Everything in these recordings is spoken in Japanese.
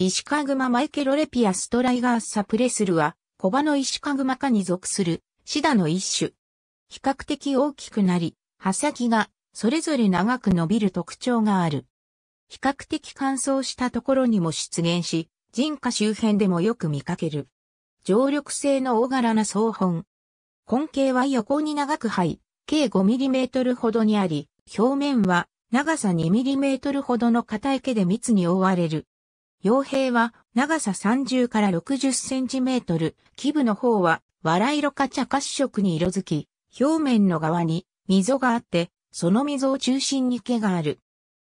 石川熊マイケロレピアストライガーサプレスルは、コバの石川熊科に属する、シダの一種。比較的大きくなり、葉先が、それぞれ長く伸びる特徴がある。比較的乾燥したところにも出現し、人家周辺でもよく見かける。常緑性の大柄な草本。根茎は横に長く生え、計5トルほどにあり、表面は長さ2トルほどの硬い毛で密に覆われる。傭兵は長さ30から60センチメートル、基部の方は笑色か茶褐色に色づき、表面の側に溝があって、その溝を中心に毛がある。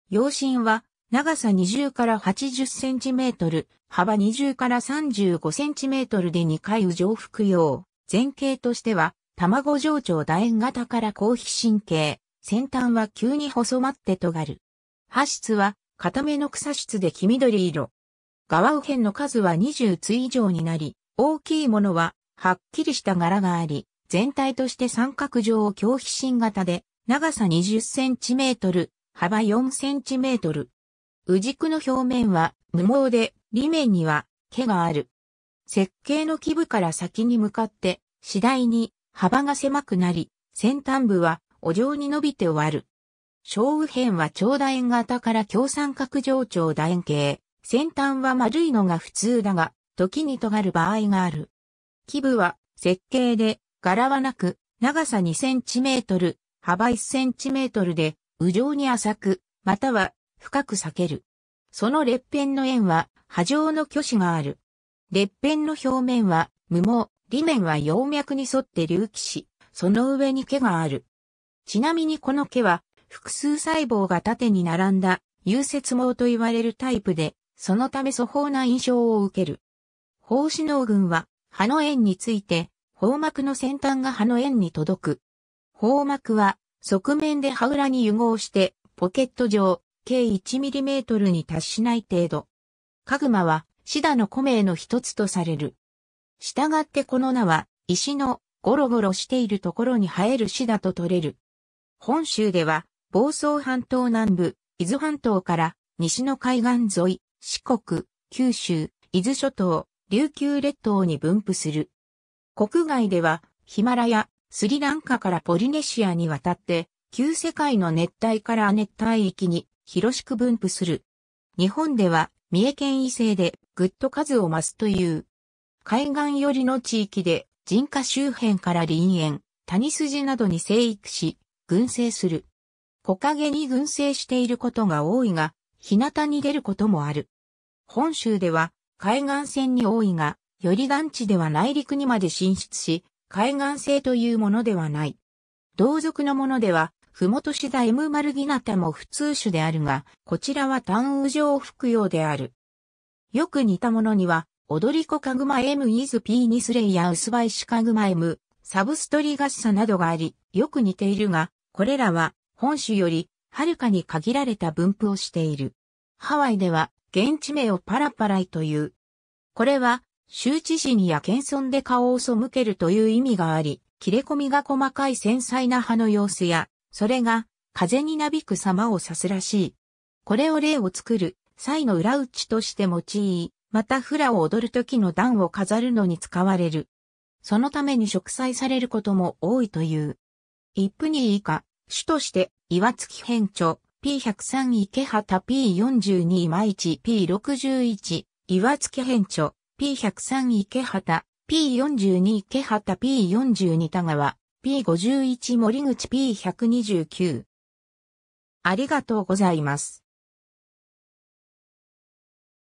養身は長さ20から80センチメートル、幅20から35センチメートルで2回上服用。前景としては、卵上長楕円型から高皮神経、先端は急に細まって尖る。葉質は、固めの草質で黄緑色。側右辺の数は20対以上になり、大きいものは、はっきりした柄があり、全体として三角状を強皮心型で、長さ20センチメートル、幅4センチメートル。宇軸の表面は無毛で、裏面には毛がある。設計の基部から先に向かって、次第に幅が狭くなり、先端部はお状に伸びて終わる。小右辺は長楕円型から強三角状長楕円形。先端は丸いのが普通だが、時に尖る場合がある。基部は、設計で、柄はなく、長さ2センチメートル、幅1センチメートルで、右上に浅く、または深く裂ける。その裂片の円は波状の虚子がある。裂片の表面は無毛、裏面は葉脈に沿って隆起し、その上に毛がある。ちなみにこの毛は複数細胞が縦に並んだ融節毛と言われるタイプで、そのため粗方な印象を受ける。胞子脳群は、葉の縁について、包膜の先端が葉の縁に届く。包膜は、側面で葉裏に融合して、ポケット上、計 1mm に達しない程度。カグマは、シダの古名の一つとされる。従ってこの名は、石のゴロゴロしているところに生えるシダと取れる。本州では、房総半島南部、伊豆半島から西の海岸沿い、四国、九州、伊豆諸島、琉球列島に分布する。国外では、ヒマラヤ、スリランカからポリネシアに渡って、旧世界の熱帯から熱帯域に広しく分布する。日本では、三重県異性でぐっと数を増すという。海岸寄りの地域で、人家周辺から林園、谷筋などに生育し、群生する。木陰に群生していることが多いが、日向に出ることもある。本州では海岸線に多いが、より団地では内陸にまで進出し、海岸性というものではない。同族のものでは、ふもとしだ M ルギナタも普通種であるが、こちらは単羽状服用である。よく似たものには、踊り子カグマ M イズピーニスレイやウスバイシカグマ M、サブストリガッサなどがあり、よく似ているが、これらは本種よりはるかに限られた分布をしている。ハワイでは、現地名をパラパライという。これは、周知時にや謙遜で顔を背けるという意味があり、切れ込みが細かい繊細な葉の様子や、それが風になびく様を指すらしい。これを例を作る際の裏打ちとして用い、またフラを踊る時の段を飾るのに使われる。そのために植栽されることも多いという。一夫に以下、主として岩月編著、P103 池畑 P42 今市 P61、岩月編著、P103 池畑、P42 池畑 P42 田川、P51 森口 P129。ありがとうございます。